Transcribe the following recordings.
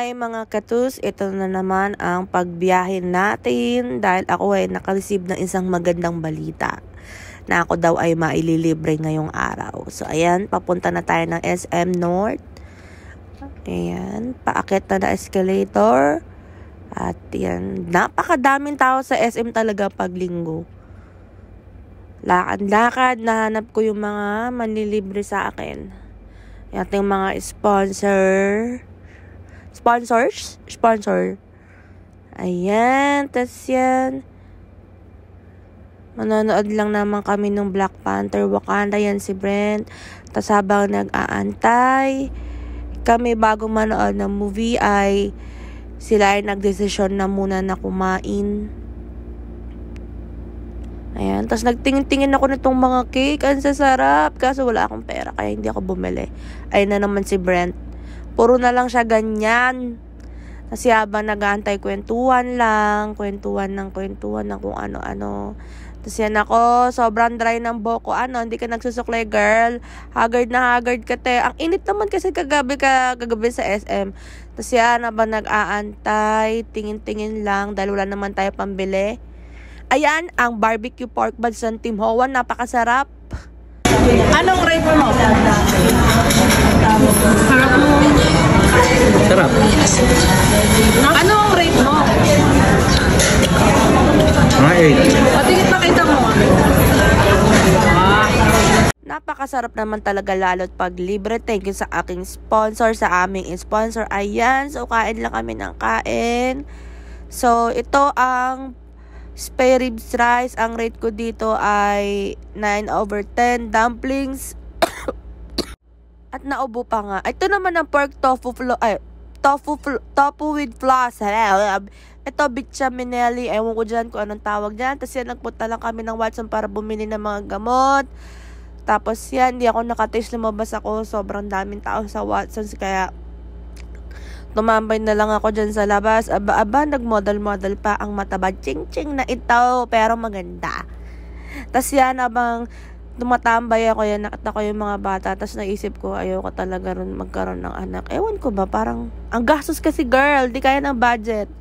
Hi mga katus, ito na naman ang pagbiyahin natin dahil ako ay nakareceive ng isang magandang balita na ako daw ay maililibre ngayong araw. So ayan, papunta na tayo ng SM North. Ayan, paakit na na escalator. At ayan, napakadaming tao sa SM talaga pag linggo. Lakad-lakad, nahanap ko yung mga manlilibre sa akin. Yung mga sponsor sponsors, sponsor. Ayan, tas yan. Manonood lang naman kami ng Black Panther Wakanda yan si Brent. Tas habang nag-aantay, kami bago manood ng movie ay sila ay nagdesisyon na muna na kumain. Ayan. tas nagtingin-tingin ako nitong mga cake. Ang sasarap. Kaso wala akong pera. Kaya hindi ako bumili. Ayun na naman si Brent. Puro na lang siya ganyan. Kasi habang nag-aantay, kwentuhan lang, kwentuhan ng kwentuhan ng kung ano-ano. Tapos yan ako, sobrang dry ng boko. Ano, hindi ka nagsusuklay, girl. Haggard na haggard ka, te. Ang init naman kasi kagabi ka, kagabi sa SM. Tapos yan, habang nag-aantay, tingin-tingin lang, dahil wala naman tayo pambili. Ayan, ang barbecue pork buns ng Tim Hoan. Napakasarap. Anong rate mo? 8. Patingit makita mo. Napakasarap naman talaga lalo't pag libre. Thank you sa aking sponsor, sa aming sponsor. Ayan, so kain lang kami ng kain. So, ito ang spare ribs rice. Ang rate ko dito ay 9 over 10. Dumplings. At naubo pa nga. Ito naman ang pork tofu float. Ay, tofu, tofu with floss. Ito, Bichaminelli. Ewan ko dyan kung anong tawag dyan. Tapos yan, nagpunta lang kami ng Watson para bumili ng mga gamot. Tapos yan, hindi ako nakataste. Lumabas ako. Sobrang daming tao sa Watson. Kaya, Tumambay na lang ako dyan sa labas. Aba-aba, nagmodel-model pa ang mataba. Ching-ching na ito, pero maganda. Tapos yan, abang tumatambay ako yan, nakita ko yung mga bata, tapos naisip ko, ayoko talaga ron magkaroon ng anak. Ewan ko ba, parang, ang gastos kasi girl, di kaya ng budget.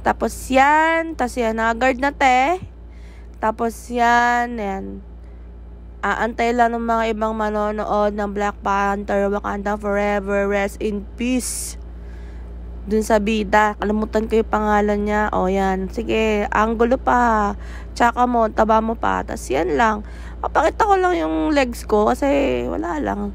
Tapos yan, tapos yan, nakaguard na te. Tapos yan, yan. Aantay lang ng mga ibang manonood ng Black Panther, Wakanda Forever, Rest in Peace dun sa bida. Kalimutan ko yung pangalan niya. O, yan. Sige, angulo pa. Tsaka mo, taba mo pa. Tapos yan lang. Papakita ko lang yung legs ko kasi wala lang.